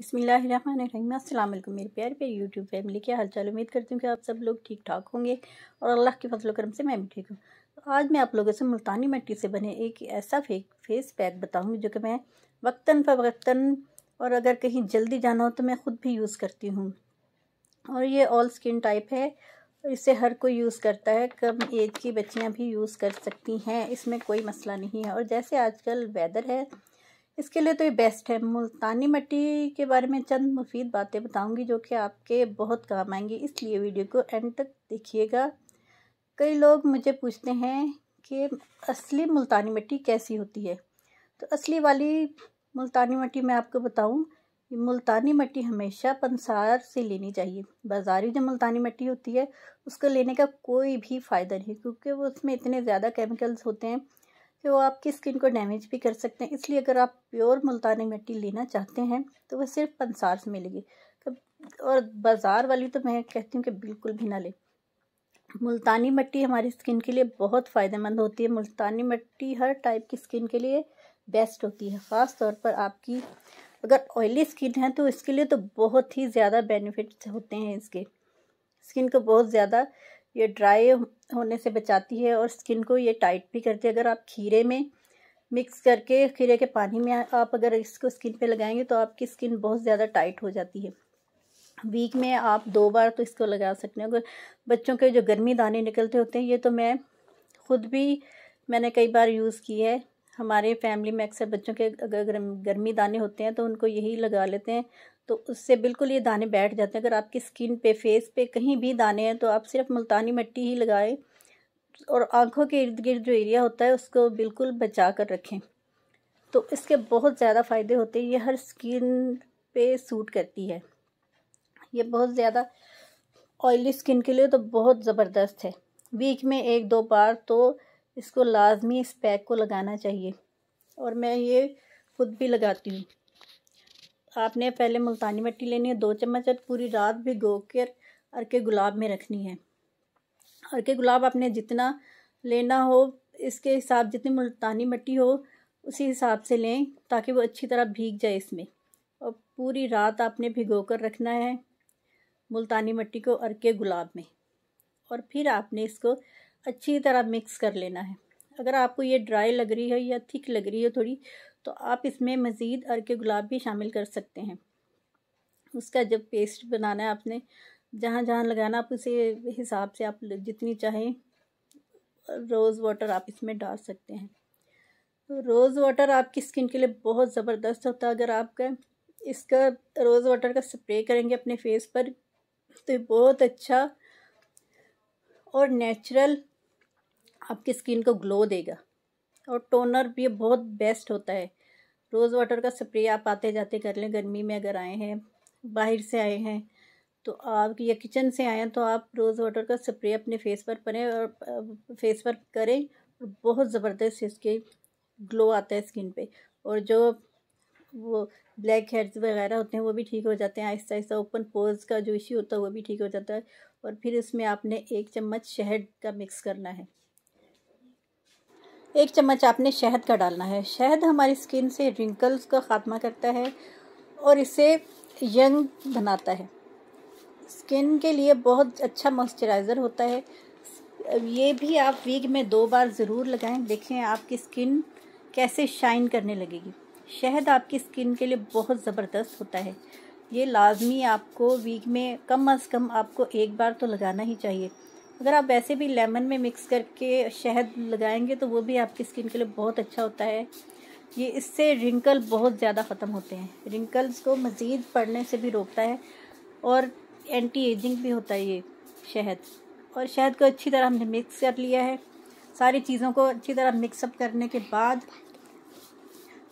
बसमीम अल्लाम मेरे प्यार प्यार यूट्यूब फैमिली के हालचाल उम्मीद करती हूँ कि आप सब लोग ठीक ठाक होंगे और अल्लाह के फजल करम से मैं भी ठीक हूँ तो आज मैं आप लोगों से मुल्तानी मिट्टी से बने एक ऐसा फेक फेस पैक बताऊँगी जो कि मैं वक्ता फ़वक्ता और अगर कहीं जल्दी जाना हो तो मैं ख़ुद भी यूज़ करती हूँ और ये ऑल स्किन टाइप है इसे हर कोई यूज़ करता है कम एज की बच्चियाँ भी यूज़ कर सकती हैं इसमें कोई मसला नहीं है और जैसे आजकल वेदर है इसके लिए तो ये बेस्ट है मुल्तानी मिट्टी के बारे में चंद मुफीद बातें बताऊंगी जो कि आपके बहुत काम आएंगी इसलिए वीडियो को एंड तक देखिएगा कई लोग मुझे पूछते हैं कि असली मुल्तानी मिट्टी कैसी होती है तो असली वाली मुल्तानी मिट्टी मैं आपको बताऊं मुल्तानी मिट्टी हमेशा पंसार से लेनी चाहिए बाज़ारी जो मुल्तानी मिट्टी होती है उसको लेने का कोई भी फ़ायदा नहीं क्योंकि वो उसमें इतने ज़्यादा केमिकल्स होते हैं कि वो आपकी स्किन को डैमेज भी कर सकते हैं इसलिए अगर आप प्योर मुल्तानी मिट्टी लेना चाहते हैं तो वह सिर्फ पंसार से मिलेगी और बाज़ार वाली तो मैं कहती हूँ कि बिल्कुल भी ना ले मुल्तानी मिट्टी हमारी स्किन के लिए बहुत फ़ायदेमंद होती है मुल्तानी मिट्टी हर टाइप की स्किन के लिए बेस्ट होती है ख़ास तौर पर आपकी अगर ऑयली स्किन है तो इसके लिए तो बहुत ही ज़्यादा बेनिफिट्स होते हैं इसके स्किन को बहुत ज़्यादा ये ड्राई होने से बचाती है और स्किन को ये टाइट भी करती है अगर आप खीरे में मिक्स करके खीरे के पानी में आप अगर इसको स्किन पे लगाएंगे तो आपकी स्किन बहुत ज़्यादा टाइट हो जाती है वीक में आप दो बार तो इसको लगा सकते हैं अगर बच्चों के जो गर्मी दाने निकलते होते हैं ये तो मैं खुद भी मैंने कई बार यूज़ की है हमारे फैमिली में अक्सर बच्चों के अगर गर्मी दाने होते हैं तो उनको यही लगा लेते हैं तो उससे बिल्कुल ये दाने बैठ जाते हैं अगर आपकी स्किन पे फेस पे कहीं भी दाने हैं तो आप सिर्फ मुल्तानी मिट्टी ही लगाएं और आंखों के इर्द गिर्द जो एरिया होता है उसको बिल्कुल बचा कर रखें तो इसके बहुत ज़्यादा फ़ायदे होते हैं ये हर स्किन पे सूट करती है ये बहुत ज़्यादा ऑयली स्किन के लिए तो बहुत ज़बरदस्त है वीक में एक दो बार तो इसको लाजमी इस पैक को लगाना चाहिए और मैं ये खुद भी लगाती हूँ आपने पहले मुल्तानी मिट्टी लेनी है दो चम्मच और पूरी रात भिगो कर अरके गुलाब में रखनी है अरके गुलाब आपने जितना लेना हो इसके हिसाब जितनी मुल्तानी मिट्टी हो उसी हिसाब से लें ताकि वो अच्छी तरह भीग जाए इसमें और पूरी रात आपने भिगो कर रखना है मुल्तानी मिट्टी को अरके गुलाब में और फिर आपने इसको अच्छी तरह मिक्स कर लेना है अगर आपको ये ड्राई लग रही है या थिक लग रही है थोड़ी तो आप इसमें मज़ीद अरके गुलाब भी शामिल कर सकते हैं उसका जब पेस्ट बनाना है आपने जहाँ जहाँ लगाना आप उसे हिसाब से आप जितनी चाहें रोज़ वाटर आप इसमें डाल सकते हैं रोज़ वाटर आपकी स्किन के लिए बहुत ज़बरदस्त होता है अगर आप इसका रोज़ वाटर का स्प्रे करेंगे अपने फेस पर तो बहुत अच्छा और नेचुरल आपकी स्किन को ग्लो देगा और टोनर भी बहुत बेस्ट होता है रोज़ वाटर का स्प्रे आप आते जाते कर लें गर्मी में अगर आए हैं बाहर से आए हैं तो आप या किचन से आए हैं तो आप रोज़ वाटर का स्प्रे अपने फेस पर करें और फेस पर करें और बहुत ज़बरदस्त इसके ग्लो आता है स्किन पे और जो वो ब्लैक हेड्स वगैरह होते हैं वो भी ठीक हो जाते हैं आहिस्ता आहिस्ता ओपन पोज का जो इश्यू होता है वो भी ठीक हो जाता है और फिर इसमें आपने एक चम्मच शहद का मिक्स करना है एक चम्मच आपने शहद का डालना है शहद हमारी स्किन से रिंकल्स का ख़ात्मा करता है और इसे यंग बनाता है स्किन के लिए बहुत अच्छा मॉइस्चराइज़र होता है ये भी आप वीक में दो बार ज़रूर लगाएं देखें आपकी स्किन कैसे शाइन करने लगेगी शहद आपकी स्किन के लिए बहुत ज़बरदस्त होता है ये लाजमी आपको वीक में कम अज़ कम आपको एक बार तो लगाना ही चाहिए अगर आप वैसे भी लेमन में मिक्स करके शहद लगाएंगे तो वो भी आपकी स्किन के लिए बहुत अच्छा होता है ये इससे रिंकल बहुत ज़्यादा ख़त्म होते हैं रिंकल्स को मज़ीद पड़ने से भी रोकता है और एंटी एजिंग भी होता है ये शहद और शहद को अच्छी तरह हमने मिक्स कर लिया है सारी चीज़ों को अच्छी तरह मिक्सअप करने के बाद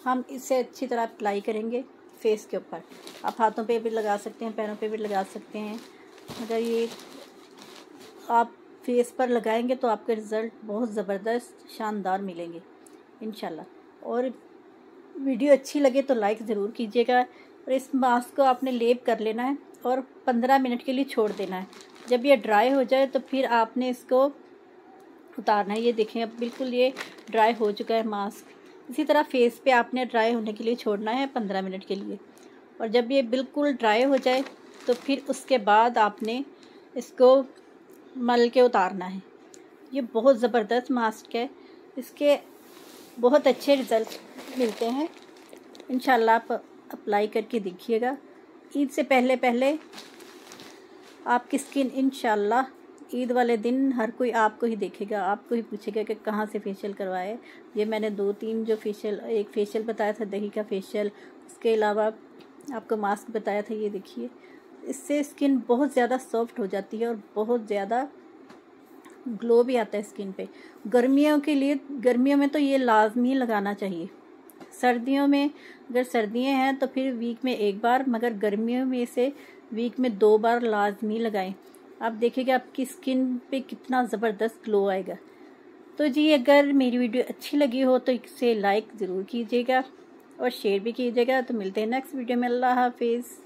हम इसे अच्छी तरह अप्लाई करेंगे फेस के ऊपर आप हाथों पे भी लगा सकते हैं पैरों पे भी लगा सकते हैं अगर ये आप फेस पर लगाएंगे तो आपके रिज़ल्ट बहुत ज़बरदस्त शानदार मिलेंगे इन और वीडियो अच्छी लगे तो लाइक ज़रूर कीजिएगा और इस मास्क को आपने लेप कर लेना है और पंद्रह मिनट के लिए छोड़ देना है जब ये ड्राई हो जाए तो फिर आपने इसको उतारना है ये देखें अब बिल्कुल ये ड्राई हो चुका है मास्क इसी तरह फेस पे आपने ड्राई होने के लिए छोड़ना है पंद्रह मिनट के लिए और जब ये बिल्कुल ड्राई हो जाए तो फिर उसके बाद आपने इसको मल के उतारना है ये बहुत ज़बरदस्त मास्क है इसके बहुत अच्छे रिज़ल्ट मिलते हैं इन आप अप्लाई करके देखिएगा ईद से पहले पहले आपकी स्किन इन ईद वाले दिन हर कोई आपको ही देखेगा आपको ही पूछेगा कि कहाँ से फेशियल करवाए ये मैंने दो तीन जो फेशियल एक फेशियल बताया था दही का फेशियल उसके अलावा आपको मास्क बताया था ये देखिए इससे स्किन बहुत ज़्यादा सॉफ्ट हो जाती है और बहुत ज़्यादा ग्लो भी आता है स्किन पे गर्मियों के लिए गर्मियों में तो ये लाजमी लगाना चाहिए सर्दियों में अगर सर्दियाँ हैं तो फिर वीक में एक बार मगर गर्मियों में इसे वीक में दो बार लाजमी लगाएं आप देखेंगे आपकी स्किन पे कितना ज़बरदस्त ग्लो आएगा तो जी अगर मेरी वीडियो अच्छी लगी हो तो इसे लाइक ज़रूर कीजिएगा और शेयर भी कीजिएगा तो मिलते हैं नेक्स्ट वीडियो में अल्लाह हाफिज़